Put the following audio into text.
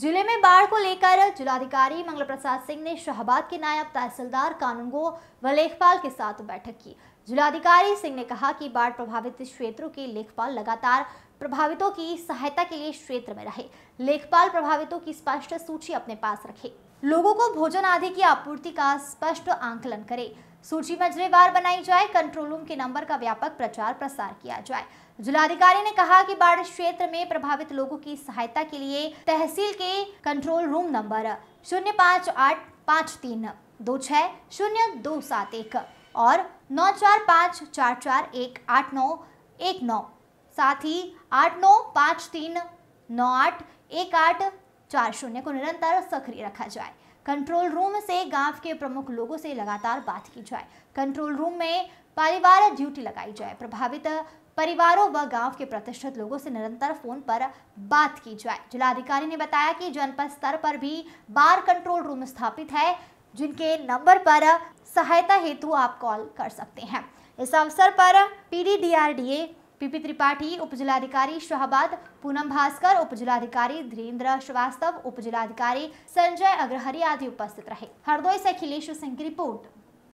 जिले में बाढ़ को लेकर जिलाधिकारी मंगल प्रसाद सिंह ने शाहबाद के नायब तहसीलदार कानूनगो व लेखपाल के साथ बैठक की जिलाधिकारी सिंह ने कहा कि बाढ़ प्रभावित क्षेत्रों के लेखपाल लगातार प्रभावितों की सहायता के लिए क्षेत्र में रहे लेखपाल प्रभावितों की स्पष्ट सूची अपने पास रखे लोगों को भोजन आदि की आपूर्ति का स्पष्ट आंकलन करे सूची मंजरेवार बनाई जाए कंट्रोल रूम के नंबर का व्यापक प्रचार प्रसार किया जाए जिलाधिकारी ने कहा कि बाढ़ क्षेत्र में प्रभावित लोगों की सहायता के लिए तहसील के कंट्रोल रूम नंबर शून्य पाँच आठ पाँच तीन दो छः शून्य दो सात एक और नौ चार पाँच चार चार एक आठ नौ एक नौ साथ ही आठ नौ पाँच तीन नौ आठ एक आठ चार शून्य को निरंतर सक्रिय रखा जाए कंट्रोल रूम से गांव के प्रमुख लोगों से लगातार बात की जाए कंट्रोल रूम में परिवार ड्यूटी लगाई जाए प्रभावित परिवारों व गांव के प्रतिष्ठित लोगों से निरंतर फोन पर बात की जाए जिलाधिकारी ने बताया कि जनपद स्तर पर भी बार कंट्रोल रूम स्थापित है जिनके नंबर पर सहायता हेतु आप कॉल कर सकते हैं इस अवसर पर पी डी पीपी त्रिपाठी उपजिलाधिकारी शाहबाद पूनम भास्कर उपजिलाधिकारी धीरेन्द्र श्रीवास्तव उपजिलाधिकारी संजय अग्रहरी आदि उपस्थित रहे हरदोई से अखिलेश सिंह की रिपोर्ट